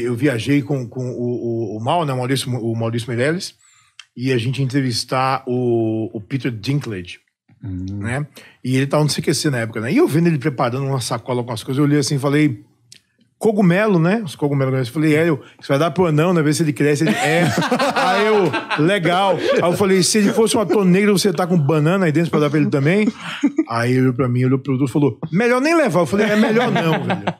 Eu viajei com, com o, o, o Mal, né, Maurício, o Maurício Meirelles, e a gente entrevistar o, o Peter Dinklage, hum. né? E ele estava tá no CQC na época, né? E eu vendo ele preparando uma sacola com as coisas, eu olhei assim e falei, cogumelo, né? Os cogumelos. Eu falei, é, você vai dar pro anão, né? Ver se ele cresce. Ele, é. aí eu, legal. Aí eu falei, se ele fosse uma torneira, você tá com banana aí dentro pra dar pra ele também? Aí ele olhou pra mim, olhou pro produto e falou, melhor nem levar. Eu falei, é melhor não, velho.